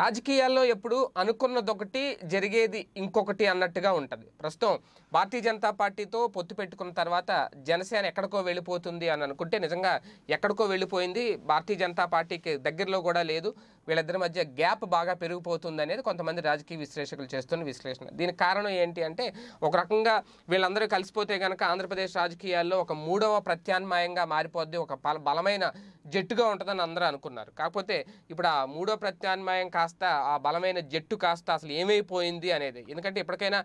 రాజకీయాల్లో ఎప్పుడు అనుకున్నదొకటి జరిగేది ఇంకొకటి అన్నట్టుగా ఉంటుంది ప్రస్తుతం భారతీయ జనతా పార్టీతో పొత్తు పెట్టుకున్న తర్వాత జనసేన ఎక్కడికో వెళ్ళిపోతుంది అని అనుకుంటే నిజంగా ఎక్కడికో వెళ్ళిపోయింది భారతీయ జనతా పార్టీకి దగ్గరలో కూడా లేదు వీళ్ళిద్దరి మధ్య గ్యాప్ బాగా పెరిగిపోతుంది అనేది కొంతమంది రాజకీయ విశ్లేషకులు చేస్తున్న విశ్లేషణ దీనికి కారణం ఏంటి అంటే ఒక రకంగా వీళ్ళందరూ కలిసిపోతే కనుక ఆంధ్రప్రదేశ్ రాజకీయాల్లో ఒక మూడవ ప్రత్యామ్నాయంగా మారిపోద్ది ఒక బలమైన జట్టుగా ఉంటుందని అందరూ అనుకున్నారు కాకపోతే ఇప్పుడు ఆ మూడో ప్రత్యామ్నాయం కాస్త ఆ బలమైన జట్టు కాస్త అసలు ఏమైపోయింది అనేది ఎందుకంటే ఇప్పటికైనా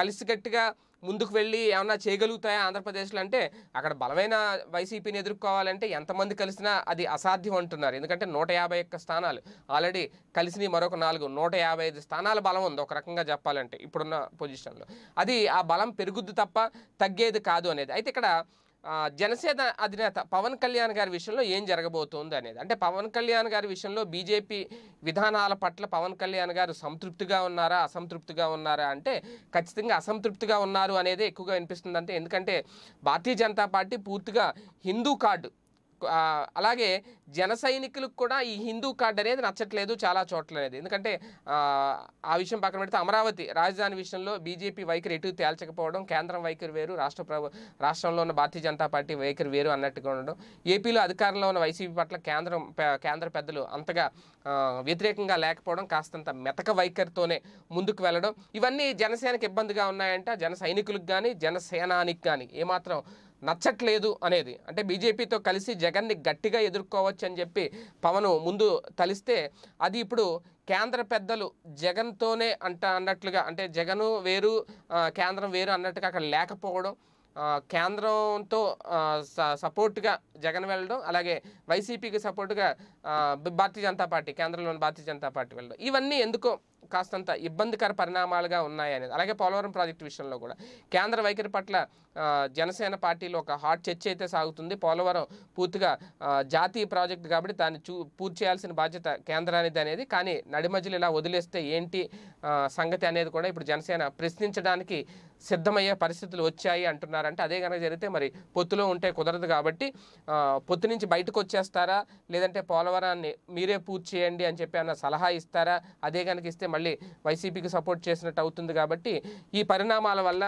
కలిసికట్టుగా ముందుకు వెళ్ళి ఏమన్నా చేయగలుగుతాయా ఆంధ్రప్రదేశ్లో అంటే అక్కడ బలమైన వైసీపీని ఎదుర్కోవాలంటే ఎంతమంది కలిసినా అది అసాధ్యం అంటున్నారు ఎందుకంటే నూట యాభై ఒక్క స్థానాలు ఆల్రెడీ కలిసిన మరొక నాలుగు నూట యాభై ఐదు స్థానాల బలం ఉంది ఒక రకంగా చెప్పాలంటే ఇప్పుడున్న పొజిషన్లో అది ఆ బలం పెరుగుద్ది తప్ప తగ్గేది కాదు అనేది అయితే ఇక్కడ జనసేన అధినేత పవన్ కళ్యాణ్ గారి విషయంలో ఏం జరగబోతోంది అనేది అంటే పవన్ కళ్యాణ్ గారి విషయంలో బీజేపీ విధానాల పట్ల పవన్ కళ్యాణ్ గారు సంతృప్తిగా ఉన్నారా అసంతృప్తిగా ఉన్నారా అంటే ఖచ్చితంగా అసంతృప్తిగా ఉన్నారు అనేది ఎక్కువగా వినిపిస్తుంది అంటే ఎందుకంటే భారతీయ జనతా పార్టీ పూర్తిగా హిందూ కార్డు అలాగే జన సైనికులకు కూడా ఈ హిందూ కార్డు అనేది నచ్చట్లేదు చాలా చోట్ల అనేది ఎందుకంటే ఆ విషయం పక్కన పెడితే అమరావతి రాజధాని విషయంలో బీజేపీ వైఖరి ఎటు తేల్చకపోవడం కేంద్రం వైఖరి వేరు రాష్ట్ర ప్రభు రాష్ట్రంలో ఉన్న భారతీయ జనతా పార్టీ వైఖరి వేరు అన్నట్టుగా ఉండడం ఏపీలో అధికారంలో ఉన్న వైసీపీ పట్ల కేంద్రం కేంద్ర పెద్దలు అంతగా వ్యతిరేకంగా లేకపోవడం కాస్తంత మెతక వైఖరితోనే ముందుకు వెళ్ళడం ఇవన్నీ జనసేనకు ఇబ్బందిగా ఉన్నాయంట జన సైనికులకు కానీ జనసేనానికి కానీ ఏమాత్రం నచ్చట్లేదు అనేది అంటే బీజేపీతో కలిసి జగన్ని గట్టిగా ఎదుర్కోవచ్చు అని చెప్పి పవన్ ముందు తలిస్తే అది ఇప్పుడు కేంద్ర పెద్దలు జగన్తోనే అంట అన్నట్లుగా అంటే జగను వేరు కేంద్రం వేరు అన్నట్టుగా అక్కడ లేకపోవడం కేంద్రంతో సపోర్ట్గా జగన్ వెళ్ళడం అలాగే వైసీపీకి సపోర్ట్గా భారతీయ జనతా పార్టీ కేంద్రంలోని భారతీయ జనతా పార్టీ వెళ్ళడం ఇవన్నీ ఎందుకో కాస్తంత ఇబ్బందికర పరిణామాలుగా ఉన్నాయనేది అలాగే పోలవరం ప్రాజెక్టు విషయంలో కూడా కేంద్ర వైఖరి పట్ల జనసేన పార్టీలో ఒక హాట్ చర్చ అయితే సాగుతుంది పోలవరం పూర్తిగా జాతీయ ప్రాజెక్టు కాబట్టి దాన్ని చూ పూర్తి చేయాల్సిన బాధ్యత కేంద్రానిది అనేది కానీ నడిమధ్యలో ఇలా వదిలేస్తే ఏంటి సంగతి అనేది కూడా ఇప్పుడు జనసేన ప్రశ్నించడానికి సిద్ధమయ్యే పరిస్థితులు వచ్చాయి అంటున్నారంటే అదే కనుక జరిగితే మరి పొత్తులో ఉంటే కుదరదు కాబట్టి పొత్తు నుంచి బయటకు వచ్చేస్తారా లేదంటే పోలవరాన్ని మీరే పూర్తి చేయండి అని చెప్పి అన్న సలహా ఇస్తారా అదే కనుక ఇస్తే మళ్ళీ వైసీపీకి సపోర్ట్ చేసినట్టు అవుతుంది కాబట్టి ఈ పరిణామాల వల్ల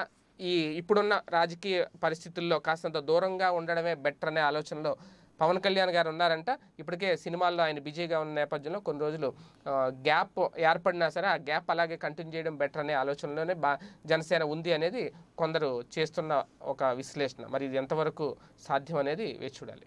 ఈ ఇప్పుడున్న రాజకీయ పరిస్థితుల్లో కాస్తంత దూరంగా ఉండడమే బెటర్ అనే ఆలోచనలో పవన్ కళ్యాణ్ గారు ఉన్నారంట ఇప్పటికే సినిమాల్లో ఆయన బిజీగా ఉన్న నేపథ్యంలో కొన్ని రోజులు గ్యాప్ ఏర్పడినా సరే ఆ గ్యాప్ అలాగే కంటిన్యూ చేయడం బెటర్ అనే ఆలోచనలోనే బా జనసేన ఉంది అనేది కొందరు చేస్తున్న ఒక విశ్లేషణ మరి ఇది ఎంతవరకు సాధ్యం అనేది వేచి చూడాలి